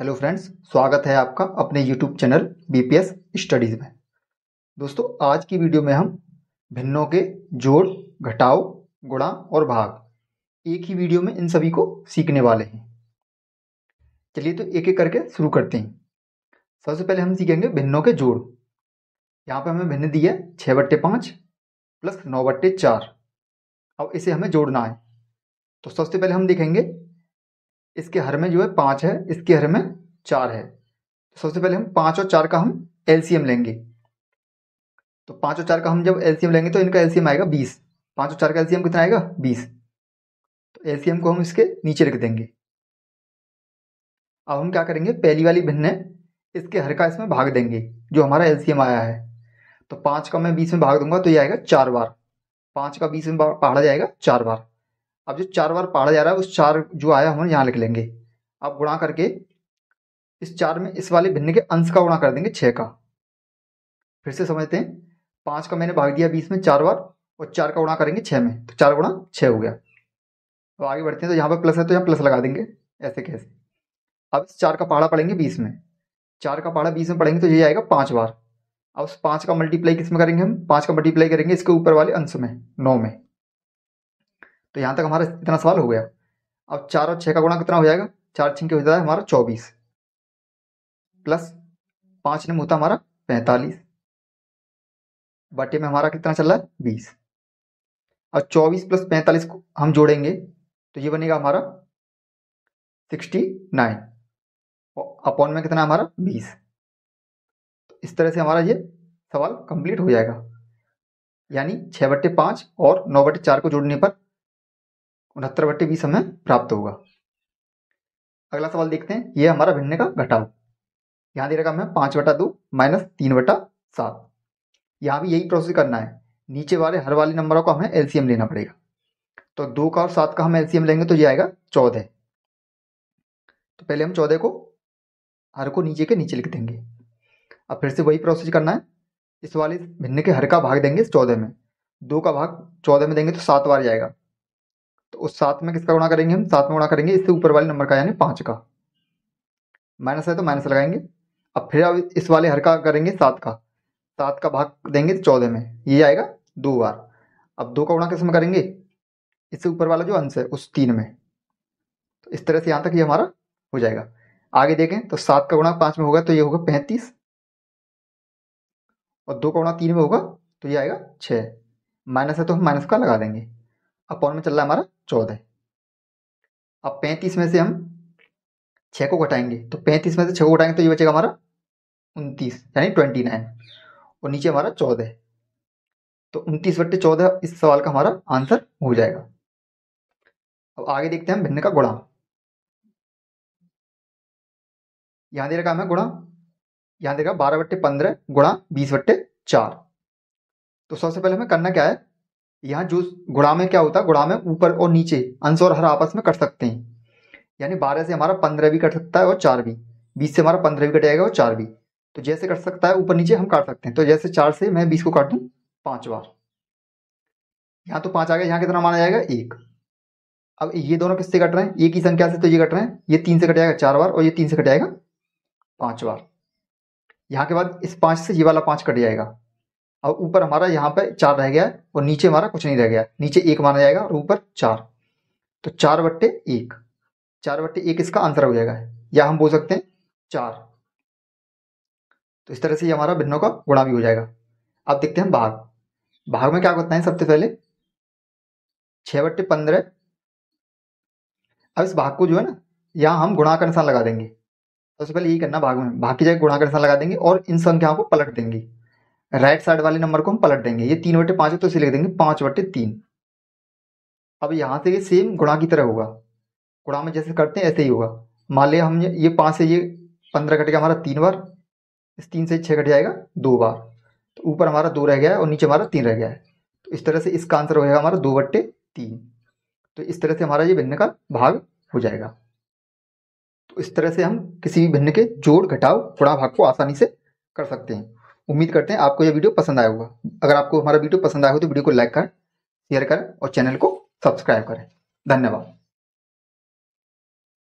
hello friends स्वागत है आपका अपने यूट्यूब चैनल बीपीएस स्टडीज़ में दोस्तों आज की वीडियो में हम भिन्नों के जोड़ घटाव गुणा और भाग एक ही वीडियो में इन सभी को सीखने वाले हैं चलिए तो एक एक करके शुरू करते हैं सबसे पहले हम सीखेंगे भिन्नों के जोड़ यहाँ पर हमें भिन्न दी है छः बट्टे पाँच प्लस नौ बट्टे चार अब इसे हमें जोड़ना है तो सबसे पहले हम देखेंगे इसके हर में जो है पाँच है इसके हर में चार है तो सबसे पहले हम पाँच और चार का हम एलसीएम लेंगे तो पाँच और चार का हम जब एलसीएम लेंगे तो इनका एलसीएम आएगा बीस पाँच और चार का एलसीएम कितना आएगा बीस तो एलसीएम को हम इसके नीचे रख देंगे अब हम क्या करेंगे पहली वाली भिन्न है इसके हर का इसमें भाग देंगे जो हमारा एलसीएम आया है तो पाँच का मैं बीस में भाग दूंगा तो ये आएगा चार बार पाँच का बीस में पहाड़ा जाएगा चार बार अब जो चार बार पढ़ा जा रहा है उस चार जो आया हम यहाँ लिख लेंगे आप गुणा करके इस चार में इस वाले भिन्न के अंश का गुणा कर देंगे छः का फिर से समझते हैं पाँच का मैंने भाग दिया बीस में चार बार और चार का गुणा करेंगे छः में तो चार गुणा छः हो गया तो आगे बढ़ते हैं तो यहाँ पर प्लस है तो यहाँ प्लस लगा देंगे ऐसे कैसे अब इस चार का पहाड़ा पढ़ेंगे बीस में चार का पहाड़ा बीस में पढ़ेंगे तो ये आएगा पाँच बार अब उस पाँच का मल्टीप्लाई किस में करेंगे हम पाँच का मल्टीप्लाई करेंगे इसके ऊपर वाले अंश में नौ में तो यहाँ तक हमारा इतना सवाल हो गया अब चार और छः का गुणा कितना हो जाएगा चार छिंके हो जाता है हमारा चौबीस प्लस पाँच नंबर होता हमारा पैंतालीस बटे में हमारा कितना चल रहा है बीस और चौबीस प्लस पैंतालीस को हम जोड़ेंगे तो ये बनेगा हमारा सिक्सटी नाइन और अपॉन में कितना हमारा बीस तो इस तरह से हमारा ये सवाल कंप्लीट हो जाएगा यानी छः बटे पाँच और नौ बटे चार को जोड़ने पर उनहत्तर बटे बीस हमें प्राप्त होगा अगला सवाल देखते हैं ये हमारा भिन्न का घटाव यहाँ दे रखा हमें पाँच बटा दो माइनस तीन बटा सात यहाँ भी यही प्रोसेस करना है नीचे वाले हर वाले नंबरों का हमें एलसीएम लेना पड़ेगा तो दो का और सात का हम एलसीएम लेंगे तो ये आएगा चौदह तो पहले हम चौदह को हर को नीचे के नीचे लिख देंगे अब फिर से वही प्रोसेस करना है इस वाले भिन्न के हर का भाग देंगे चौदह में दो का भाग चौदह में देंगे तो सात बार जाएगा तो उस सात में किसका गुणा करेंगे हम सात में गुणा करेंगे इससे ऊपर वाले नंबर का यानी पाँच का माइनस है तो माइनस लगाएंगे अब फिर अब इस वाले हर का करेंगे सात का सात का भाग देंगे तो चौदह में ये आएगा दो बार अब दो का गुणा किस में करेंगे इससे ऊपर वाला जो अंश है उस तीन में तो इस तरह से यहाँ तक ये यह हमारा हो जाएगा आगे देखें तो सात का गुणा पाँच में होगा तो ये होगा पैंतीस और दो का गुणा तीन में होगा तो ये आएगा छः माइनस है तो हम माइनस का लगा देंगे अपॉन में चल रहा है हमारा चौदह अब पैंतीस में से हम छः को घटाएंगे तो पैंतीस में से छः को घटाएंगे तो ये बचेगा हमारा उनतीस यानी ट्वेंटी नाइन और नीचे हमारा चौदह तो उनतीस बट्टे चौदह इस सवाल का हमारा आंसर हो जाएगा अब आगे देखते हैं भिन्न का गुणा यहाँ दे रखा हमें गुणा यहाँ दे रखा बारह बट्टे पंद्रह गुणा बीस बट्टे चार तो सबसे पहले हमें करना क्या है यहाँ जो गुड़ा में क्या होता है गुड़ा में ऊपर और नीचे अंश और हर आपस में कट सकते हैं यानी बारह से हमारा पंद्रह भी कट सकता है और चार भी बीस से हमारा पंद्रह भी कट जाएगा और चार भी तो जैसे कट सकता है ऊपर नीचे हम काट सकते हैं तो जैसे चार से मैं बीस को काट दूँ पाँच बार यहाँ तो पाँच आ गया यहाँ कितना माना जाएगा एक अब ये दोनों किससे कट रहे हैं एक ही संख्या से तो ये कट रहे हैं ये तीन से कट जाएगा चार बार और ये तीन से कट जाएगा पाँच बार यहाँ के बाद इस पाँच से ये वाला पाँच कट जाएगा और ऊपर हमारा यहाँ पर चार रह गया है और नीचे हमारा कुछ नहीं रह गया नीचे एक माना जाएगा और ऊपर चार तो चार बट्टे एक चार बट्टे एक इसका आंसर हो जाएगा या हम बोल सकते हैं चार तो इस तरह से ये हमारा भिन्नों का गुणा भी हो जाएगा अब देखते हैं भाग भाग में क्या करते हैं सबसे पहले छः बट्टे पंद्रह अब इस भाग को जो है ना यहाँ हम गुणा का निशान लगा देंगे सबसे पहले यही करना भाग में भाग की जगह गुणा का निशान लगा देंगे और इन संख्याओं को पलट देंगे राइट साइड वाले नंबर को हम पलट देंगे ये तीन बटे पाँच है तो इसे लिख देंगे पाँच बटे तीन अब यहाँ से ये सेम गुणा की तरह होगा गुणा में जैसे करते हैं ऐसे ही होगा मान लिया हमने ये पाँच से ये पंद्रह कटेगा हमारा तीन बार इस तीन से छः कट जाएगा दो बार तो ऊपर हमारा दो रह गया है और नीचे हमारा तीन रह गया है तो इस तरह से इसका आंसर हो जाएगा हमारा दो बट्टे तीन तो इस तरह से हमारा ये भिन्न का भाग हो जाएगा तो इस तरह से हम किसी भी भिन्न के जोड़ घटाव गुणा भाग को आसानी से कर सकते हैं उम्मीद करते हैं आपको यह वीडियो पसंद आया होगा अगर आपको हमारा वीडियो पसंद आया हो तो वीडियो को लाइक करें शेयर करें और चैनल को सब्सक्राइब करें धन्यवाद